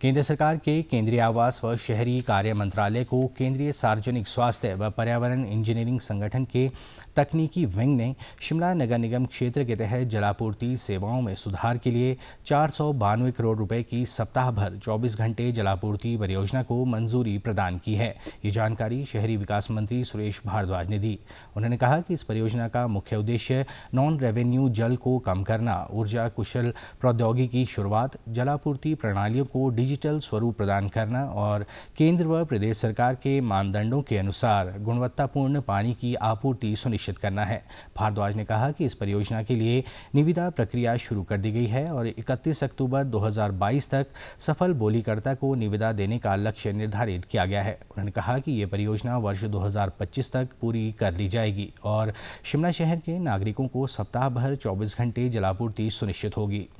केंद्र सरकार के केंद्रीय आवास व शहरी कार्य मंत्रालय को केंद्रीय सार्वजनिक स्वास्थ्य व पर्यावरण इंजीनियरिंग संगठन के तकनीकी विंग ने शिमला नगर निगम क्षेत्र के तहत जलापूर्ति सेवाओं में सुधार के लिए चार करोड़ रुपए की सप्ताह भर चौबीस घंटे जलापूर्ति परियोजना को मंजूरी प्रदान की है ये जानकारी शहरी विकास मंत्री सुरेश भारद्वाज ने दी उन्होंने कहा कि इस परियोजना का मुख्य उद्देश्य नॉन रेवेन्यू जल को कम करना ऊर्जा कुशल प्रौद्योगिकी शुरुआत जलापूर्ति प्रणालियों को डिजिटल डिजिटल स्वरूप प्रदान करना और केंद्र व प्रदेश सरकार के मानदंडों के अनुसार गुणवत्तापूर्ण पानी की आपूर्ति सुनिश्चित करना है भारद्वाज ने कहा कि इस परियोजना के लिए निविदा प्रक्रिया शुरू कर दी गई है और 31 अक्टूबर 2022 तक सफल बोलीकर्ता को निविदा देने का लक्ष्य निर्धारित किया गया है उन्होंने कहा कि ये परियोजना वर्ष दो तक पूरी कर ली जाएगी और शिमला शहर के नागरिकों को सप्ताह भर चौबीस घंटे जलापूर्ति सुनिश्चित होगी